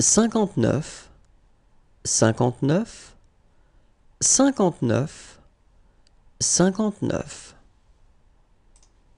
cinquante-neuf, cinquante-neuf, cinquante-neuf, cinquante-neuf.